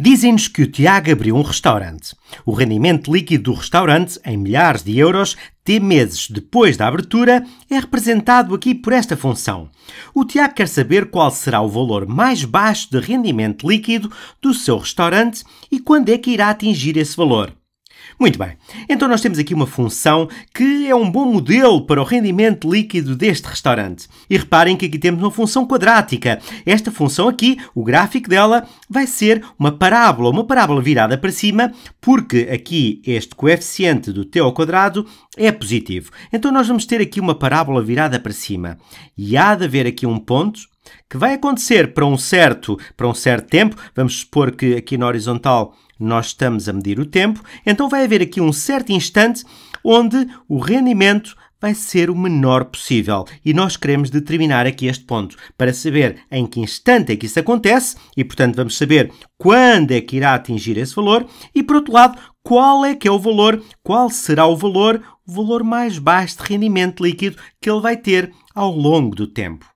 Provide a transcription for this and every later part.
Dizem-nos que o Tiago abriu um restaurante. O rendimento líquido do restaurante, em milhares de euros, T meses depois da abertura, é representado aqui por esta função. O Tiago quer saber qual será o valor mais baixo de rendimento líquido do seu restaurante e quando é que irá atingir esse valor. Muito bem, então nós temos aqui uma função que é um bom modelo para o rendimento líquido deste restaurante. E reparem que aqui temos uma função quadrática. Esta função aqui, o gráfico dela, vai ser uma parábola, uma parábola virada para cima, porque aqui este coeficiente do t ao quadrado é positivo. Então nós vamos ter aqui uma parábola virada para cima. E há de haver aqui um ponto que vai acontecer para um certo, para um certo tempo. Vamos supor que aqui na horizontal nós estamos a medir o tempo, então vai haver aqui um certo instante onde o rendimento vai ser o menor possível. E nós queremos determinar aqui este ponto para saber em que instante é que isso acontece e, portanto, vamos saber quando é que irá atingir esse valor e, por outro lado, qual é que é o valor, qual será o valor, o valor mais baixo de rendimento líquido que ele vai ter ao longo do tempo.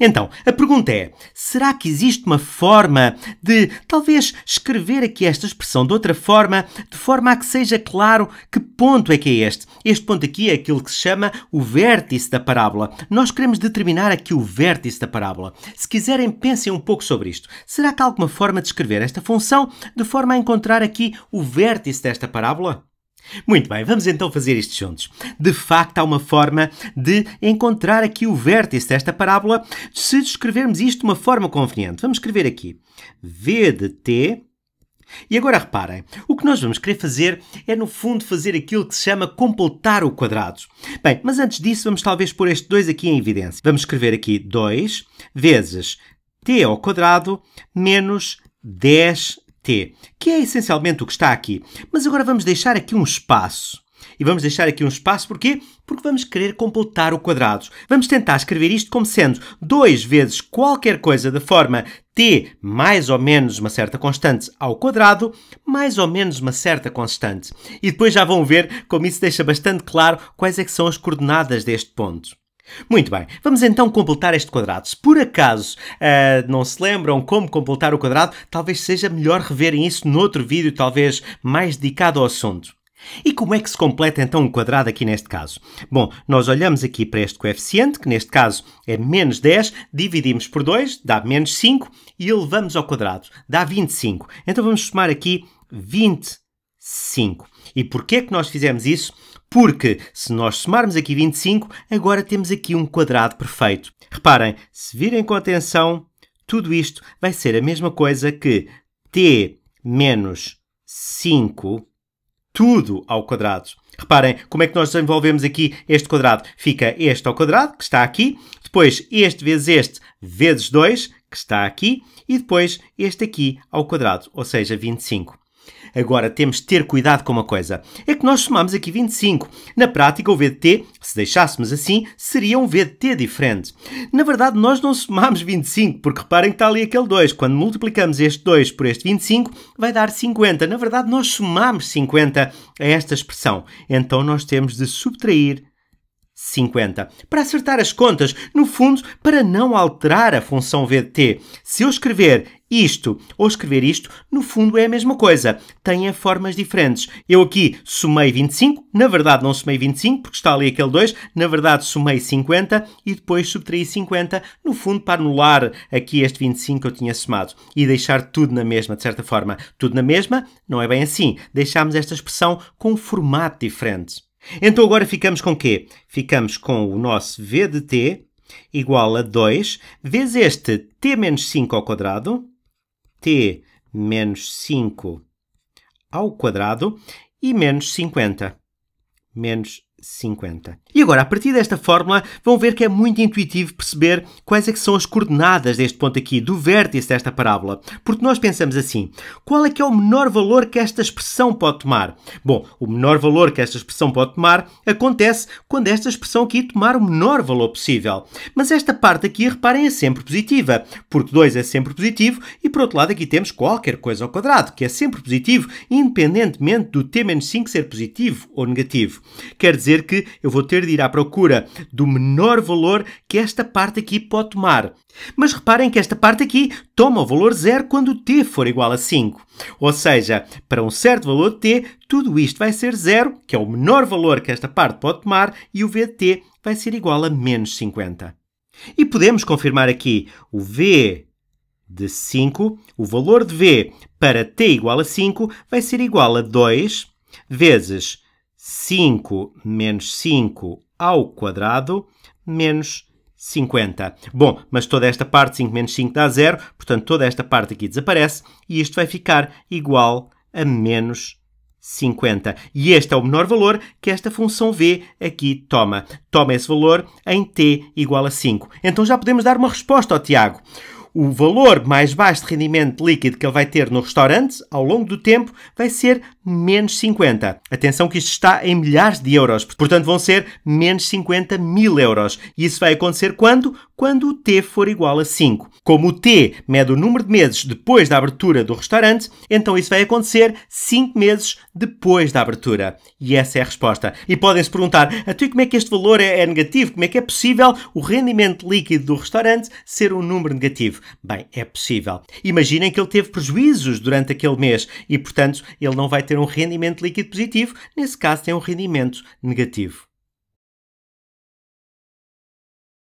Então, a pergunta é: será que existe uma forma de talvez escrever aqui esta expressão de outra forma, de forma a que seja claro que ponto é que é este? Este ponto aqui é aquilo que se chama o vértice da parábola. Nós queremos determinar aqui o vértice da parábola. Se quiserem, pensem um pouco sobre isto. Será que há alguma forma de escrever esta função de forma a encontrar aqui o vértice desta parábola? Muito bem, vamos então fazer isto juntos. De facto, há uma forma de encontrar aqui o vértice desta parábola se descrevermos isto de uma forma conveniente. Vamos escrever aqui V de T. E agora reparem, o que nós vamos querer fazer é, no fundo, fazer aquilo que se chama completar o quadrado. Bem, mas antes disso, vamos talvez pôr este 2 aqui em evidência. Vamos escrever aqui 2 vezes t ao quadrado menos 10 T, que é essencialmente o que está aqui. Mas agora vamos deixar aqui um espaço. E vamos deixar aqui um espaço porquê? Porque vamos querer completar o quadrado. Vamos tentar escrever isto como sendo 2 vezes qualquer coisa da forma t mais ou menos uma certa constante ao quadrado, mais ou menos uma certa constante. E depois já vão ver como isso deixa bastante claro quais é que são as coordenadas deste ponto. Muito bem, vamos então completar este quadrado. Se por acaso uh, não se lembram como completar o quadrado, talvez seja melhor reverem isso noutro vídeo, talvez mais dedicado ao assunto. E como é que se completa então um quadrado aqui neste caso? Bom, nós olhamos aqui para este coeficiente, que neste caso é menos 10, dividimos por 2, dá menos 5, e elevamos ao quadrado, dá 25. Então vamos somar aqui 20 5. E porquê é que nós fizemos isso? Porque se nós somarmos aqui 25, agora temos aqui um quadrado perfeito. Reparem, se virem com atenção, tudo isto vai ser a mesma coisa que t menos 5, tudo ao quadrado. Reparem como é que nós desenvolvemos aqui este quadrado. Fica este ao quadrado, que está aqui, depois este vezes este vezes 2, que está aqui, e depois este aqui ao quadrado, ou seja, 25. Agora, temos de ter cuidado com uma coisa. É que nós somamos aqui 25. Na prática, o VDT, se deixássemos assim, seria um VDT diferente. Na verdade, nós não somamos 25, porque reparem que está ali aquele 2. Quando multiplicamos este 2 por este 25, vai dar 50. Na verdade, nós somamos 50 a esta expressão. Então, nós temos de subtrair 50. Para acertar as contas, no fundo, para não alterar a função VT. Se eu escrever isto ou escrever isto, no fundo é a mesma coisa, têm formas diferentes. Eu aqui somei 25, na verdade não somei 25, porque está ali aquele 2, na verdade somei 50 e depois subtraí 50, no fundo para anular aqui este 25 que eu tinha somado e deixar tudo na mesma, de certa forma. Tudo na mesma não é bem assim, deixámos esta expressão com um formato diferente. Então agora ficamos com o quê? Ficamos com o nosso v de t igual a 2 vezes este t menos 5 ao quadrado, t menos 5 ao quadrado e menos 50. Menos 50. E agora, a partir desta fórmula, vão ver que é muito intuitivo perceber quais é que são as coordenadas deste ponto aqui, do vértice desta parábola. Porque nós pensamos assim, qual é que é o menor valor que esta expressão pode tomar? Bom, o menor valor que esta expressão pode tomar acontece quando esta expressão aqui tomar o menor valor possível. Mas esta parte aqui, reparem, é sempre positiva, porque 2 é sempre positivo e, por outro lado, aqui temos qualquer coisa ao quadrado, que é sempre positivo, independentemente do t-5 ser positivo ou negativo. Quer dizer, dizer que eu vou ter de ir à procura do menor valor que esta parte aqui pode tomar. Mas reparem que esta parte aqui toma o valor zero quando t for igual a 5. Ou seja, para um certo valor de t, tudo isto vai ser zero, que é o menor valor que esta parte pode tomar, e o v de t vai ser igual a menos 50. E podemos confirmar aqui o v de 5, o valor de v para t igual a 5 vai ser igual a 2 vezes 5 menos 5 ao quadrado menos 50. Bom, mas toda esta parte, 5 menos 5 dá 0, portanto toda esta parte aqui desaparece e isto vai ficar igual a menos 50. E este é o menor valor que esta função v aqui toma. Toma esse valor em t igual a 5. Então já podemos dar uma resposta ao Tiago. O valor mais baixo de rendimento líquido que ele vai ter no restaurante, ao longo do tempo, vai ser menos 50. Atenção que isto está em milhares de euros, portanto vão ser menos 50 mil euros. E isso vai acontecer quando? quando o t for igual a 5. Como o t mede o número de meses depois da abertura do restaurante, então isso vai acontecer 5 meses depois da abertura. E essa é a resposta. E podem-se perguntar, a então, tu como é que este valor é, é negativo? Como é que é possível o rendimento líquido do restaurante ser um número negativo? Bem, é possível. Imaginem que ele teve prejuízos durante aquele mês e, portanto, ele não vai ter um rendimento líquido positivo, nesse caso tem um rendimento negativo.